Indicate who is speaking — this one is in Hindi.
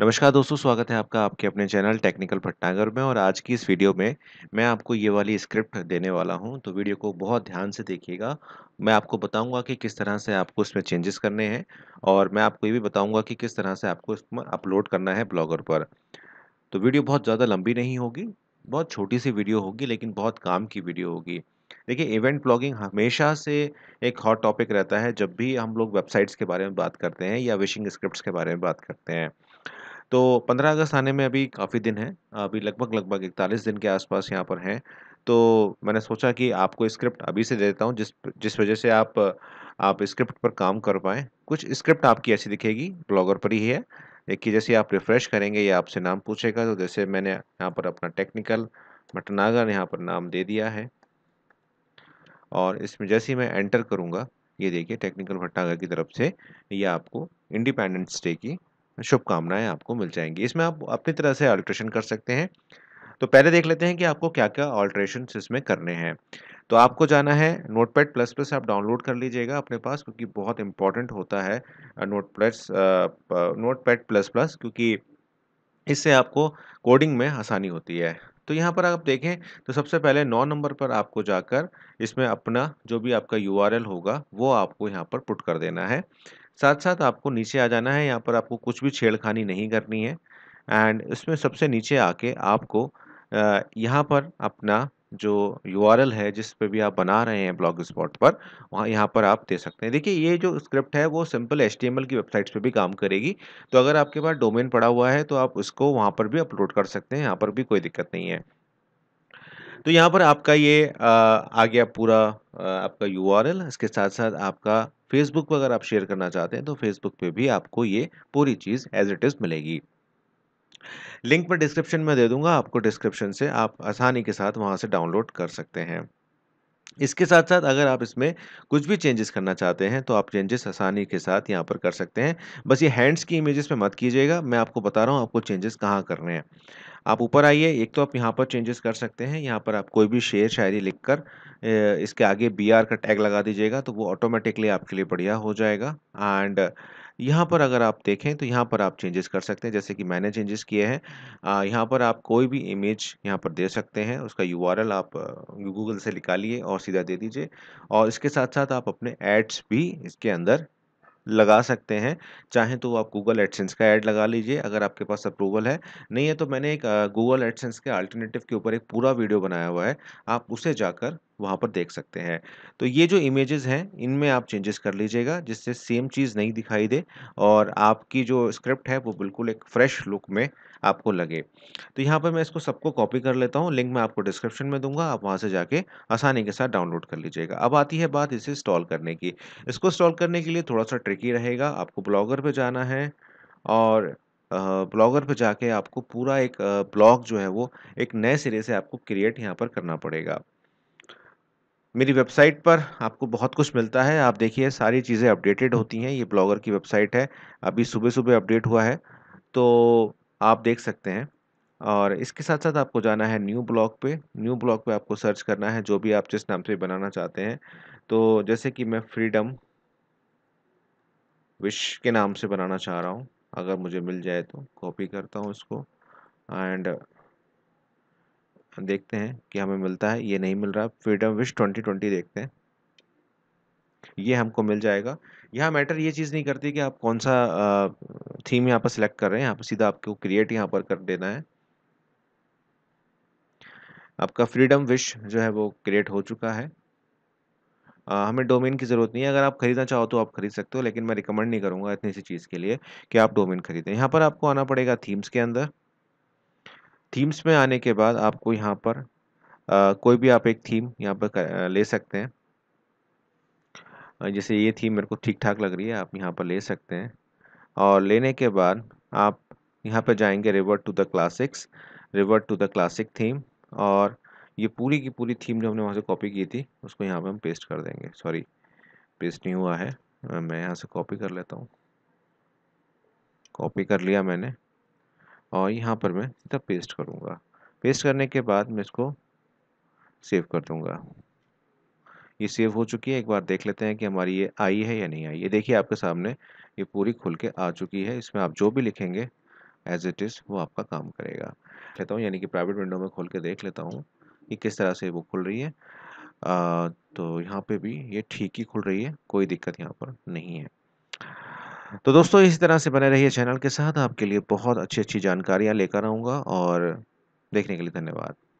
Speaker 1: नमस्कार दोस्तों स्वागत है आपका आपके अपने चैनल टेक्निकल भट्टागर में और आज की इस वीडियो में मैं आपको ये वाली स्क्रिप्ट देने वाला हूं तो वीडियो को बहुत ध्यान से देखिएगा मैं आपको बताऊंगा कि किस तरह से आपको इसमें चेंजेस करने हैं और मैं आपको ये भी बताऊंगा कि किस तरह से आपको इसमें अपलोड करना है ब्लॉगर पर तो वीडियो बहुत ज़्यादा लंबी नहीं होगी बहुत छोटी सी वीडियो होगी लेकिन बहुत काम की वीडियो होगी देखिए इवेंट ब्लॉगिंग हमेशा से एक हॉट टॉपिक रहता है जब भी हम लोग वेबसाइट्स के बारे में बात करते हैं या विशिंग स्क्रिप्ट्स के बारे में बात करते हैं तो 15 अगस्त आने में अभी काफ़ी दिन हैं अभी लगभग लगभग इकतालीस दिन के आसपास यहाँ पर हैं तो मैंने सोचा कि आपको स्क्रिप्ट अभी से दे देता हूँ जिस जिस वजह से आप आप स्क्रिप्ट पर काम कर पाएँ कुछ स्क्रिप्ट आपकी ऐसी दिखेगी ब्लॉगर पर ही है देखिए जैसे आप रिफ़्रेश करेंगे या आपसे नाम पूछेगा तो जैसे मैंने यहाँ पर अपना टेक्निकल मटनागर यहाँ पर नाम दे दिया है और इसमें जैसे ही मैं एंटर करूँगा ये देखिए टेक्निकल भट्टागर की तरफ से ये आपको इंडिपेंडेंस डे की शुभकामनाएं आपको मिल जाएंगी इसमें आप अपनी तरह से ऑल्ट्रेशन कर सकते हैं तो पहले देख लेते हैं कि आपको क्या क्या ऑल्ट्रेशन इसमें करने हैं तो आपको जाना है नोट पैड प्लस प्लस आप डाउनलोड कर लीजिएगा अपने पास क्योंकि बहुत इंपॉर्टेंट होता है note plus Notepad plus plus क्योंकि इससे आपको कोडिंग में आसानी होती है तो यहाँ पर आप देखें तो सबसे पहले नौ नंबर पर आपको जाकर इसमें अपना जो भी आपका यू होगा वो आपको यहाँ पर पुट कर देना है साथ साथ आपको नीचे आ जाना है यहाँ पर आपको कुछ भी छेड़खानी नहीं करनी है एंड इसमें सबसे नीचे आके आपको यहाँ पर अपना जो यू है जिस पर भी आप बना रहे हैं ब्लॉग स्पॉट पर वहाँ यहाँ पर आप दे सकते हैं देखिए ये जो स्क्रिप्ट है वो सिंपल एच की वेबसाइट्स पर भी काम करेगी तो अगर आपके पास डोमेन पड़ा हुआ है तो आप उसको वहाँ पर भी अपलोड कर सकते हैं यहाँ पर भी कोई दिक्कत नहीं है तो यहाँ पर आपका ये आ, गया पूरा आपका यू इसके साथ साथ आपका फेसबुक पर अगर आप शेयर करना चाहते हैं तो फेसबुक पे भी आपको ये पूरी चीज़ एज इट इज़ मिलेगी लिंक मैं डिस्क्रिप्शन में दे दूंगा आपको डिस्क्रिप्शन से आप आसानी के साथ वहाँ से डाउनलोड कर सकते हैं इसके साथ साथ अगर आप इसमें कुछ भी चेंजेस करना चाहते हैं तो आप चेंजेस आसानी के साथ यहाँ पर कर सकते हैं बस ये हैंड्स की इमेजेस में मत कीजिएगा मैं आपको बता रहा हूँ आपको चेंजेस कहाँ करने हैं आप ऊपर आइए एक तो आप यहाँ पर चेंजेस कर सकते हैं यहाँ पर आप कोई भी शेर शायरी लिखकर इसके आगे बी आर का टैग लगा दीजिएगा तो वो ऑटोमेटिकली आपके लिए बढ़िया हो जाएगा एंड यहाँ पर अगर आप देखें तो यहाँ पर आप चेंजेस कर सकते हैं जैसे कि मैंने चेंजेस किए हैं यहाँ पर आप कोई भी इमेज यहाँ पर दे सकते हैं उसका यू आप गूगल से निकालिए और सीधा दे दीजिए और इसके साथ साथ आप अपने एड्स भी इसके अंदर लगा सकते हैं चाहें तो आप गूगल एडसेंस का ऐड लगा लीजिए अगर आपके पास अप्रूवल है नहीं है तो मैंने एक गूगल एडसेंस के अल्टरनेटिव के ऊपर एक पूरा वीडियो बनाया हुआ है आप उसे जाकर वहाँ पर देख सकते हैं तो ये जो इमेजेस हैं इनमें आप चेंजेस कर लीजिएगा जिससे सेम चीज़ नहीं दिखाई दे और आपकी जो स्क्रिप्ट है वो बिल्कुल एक फ्रेश लुक में आपको लगे तो यहाँ पर मैं इसको सबको कॉपी कर लेता हूँ लिंक मैं आपको डिस्क्रिप्शन में दूंगा आप वहाँ से जाके आसानी के साथ डाउनलोड कर लीजिएगा अब आती है बात इसे इंस्टॉल करने की इसको इंस्टॉल करने के लिए थोड़ा सा ट्रिकी रहेगा आपको ब्लॉगर पर जाना है और ब्लॉगर पर जाके आपको पूरा एक ब्लॉग जो है वो एक नए सिरे से आपको क्रिएट यहाँ पर करना पड़ेगा मेरी वेबसाइट पर आपको बहुत कुछ मिलता है आप देखिए सारी चीज़ें अपडेटेड होती हैं ये ब्लॉगर की वेबसाइट है अभी सुबह सुबह अपडेट हुआ है तो आप देख सकते हैं और इसके साथ साथ आपको जाना है न्यू ब्लॉग पे न्यू ब्लॉग पे आपको सर्च करना है जो भी आप जिस नाम से बनाना चाहते हैं तो जैसे कि मैं फ्रीडम विश के नाम से बनाना चाह रहा हूँ अगर मुझे मिल जाए तो कॉपी करता हूँ इसको एंड देखते हैं कि हमें मिलता है ये नहीं मिल रहा फ्रीडम विश 2020 देखते हैं ये हमको मिल जाएगा यहाँ मैटर ये चीज़ नहीं करती कि आप कौन सा थीम यहाँ पर सिलेक्ट कर रहे हैं यहाँ पर सीधा आपको क्रिएट यहाँ पर कर देना है आपका फ्रीडम विश जो है वो क्रिएट हो चुका है आ, हमें डोमेन की ज़रूरत नहीं है अगर आप ख़रीदना चाहो तो आप ख़रीद सकते हो लेकिन मैं रिकमेंड नहीं करूँगा इतनी सी चीज़ के लिए कि आप डोमेन ख़रीदें यहाँ पर आपको आना पड़ेगा थीम्स के अंदर थीम्स में आने के बाद आपको यहाँ पर आ, कोई भी आप एक थीम यहाँ पर कर, ले सकते हैं जैसे ये थीम मेरे को ठीक ठाक लग रही है आप यहाँ पर ले सकते हैं और लेने के बाद आप यहाँ पर जाएंगे revert to the classics revert to the classic theme और ये पूरी की पूरी थीम जो हमने वहाँ से कॉपी की थी उसको यहाँ पर हम पेस्ट कर देंगे सॉरी पेस्ट नहीं हुआ है मैं यहाँ से कॉपी कर लेता हूँ कॉपी कर लिया मैंने और यहाँ पर मैं सीधा पेस्ट करूँगा पेस्ट करने के बाद मैं इसको सेव कर दूँगा ये सेव हो चुकी है एक बार देख लेते हैं कि हमारी ये आई है या नहीं आई ये देखिए आपके सामने ये पूरी खुल के आ चुकी है इसमें आप जो भी लिखेंगे एज इट इज़ वो आपका काम करेगा लेता हूँ यानी कि प्राइवेट विंडो में खोल के देख लेता हूँ कि किस तरह से वो खुल रही है आ, तो यहाँ पे भी ये ठीक ही खुल रही है कोई दिक्कत यहाँ पर नहीं है तो दोस्तों इसी तरह से बने रहिए चैनल के साथ आपके लिए बहुत अच्छी अच्छी जानकारियाँ लेकर आऊँगा और देखने के लिए धन्यवाद